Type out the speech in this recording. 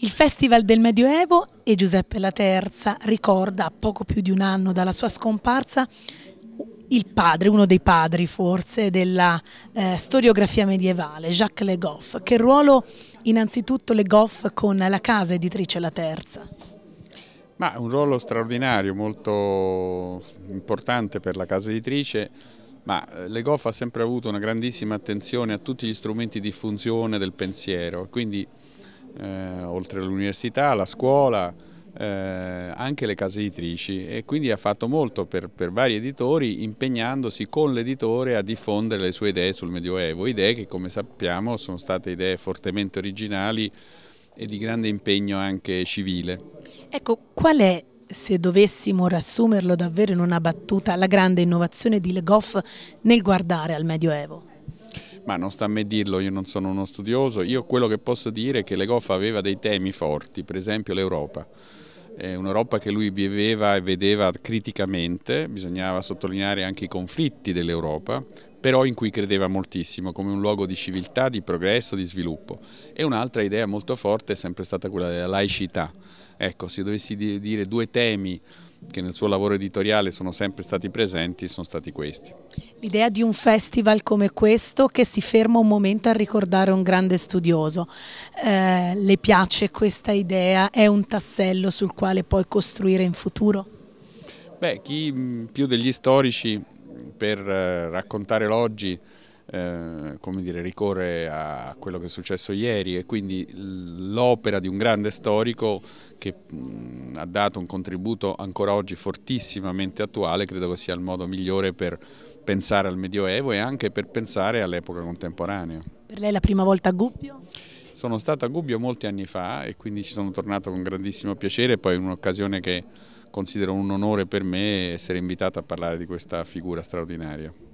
Il Festival del Medioevo e Giuseppe La Terza ricorda a poco più di un anno dalla sua scomparsa il padre, uno dei padri forse della eh, storiografia medievale, Jacques Le Goff. Che ruolo innanzitutto Le Goff con la casa editrice La Terza? Ma un ruolo straordinario, molto importante per la casa editrice, ma eh, Le Goff ha sempre avuto una grandissima attenzione a tutti gli strumenti di funzione del pensiero, quindi eh, oltre all'università, la scuola, eh, anche le case editrici e quindi ha fatto molto per, per vari editori impegnandosi con l'editore a diffondere le sue idee sul Medioevo, idee che come sappiamo sono state idee fortemente originali e di grande impegno anche civile. Ecco, qual è, se dovessimo riassumerlo davvero in una battuta, la grande innovazione di Le Goff nel guardare al Medioevo? Ma non sta a me dirlo, io non sono uno studioso, io quello che posso dire è che Legoff aveva dei temi forti, per esempio l'Europa un'Europa che lui viveva e vedeva criticamente, bisognava sottolineare anche i conflitti dell'Europa, però in cui credeva moltissimo come un luogo di civiltà, di progresso, di sviluppo. E un'altra idea molto forte è sempre stata quella della laicità. Ecco, se dovessi dire due temi che nel suo lavoro editoriale sono sempre stati presenti sono stati questi. L'idea di un festival come questo che si ferma un momento a ricordare un grande studioso, eh, le piace questa idea? È un tassello sul quale puoi costruire in futuro? Beh, chi mm, più degli storici per eh, raccontare l'oggi eh, come dire, ricorre a quello che è successo ieri e quindi l'opera di un grande storico che mh, mm, ha dato un contributo ancora oggi fortissimamente attuale credo che sia il modo migliore per pensare al Medioevo e anche per pensare all'epoca contemporanea. Per lei è la prima volta a Gubbio? Sono stato a Gubbio molti anni fa e quindi ci sono tornato con grandissimo piacere, poi in un'occasione che considero un onore per me essere invitato a parlare di questa figura straordinaria.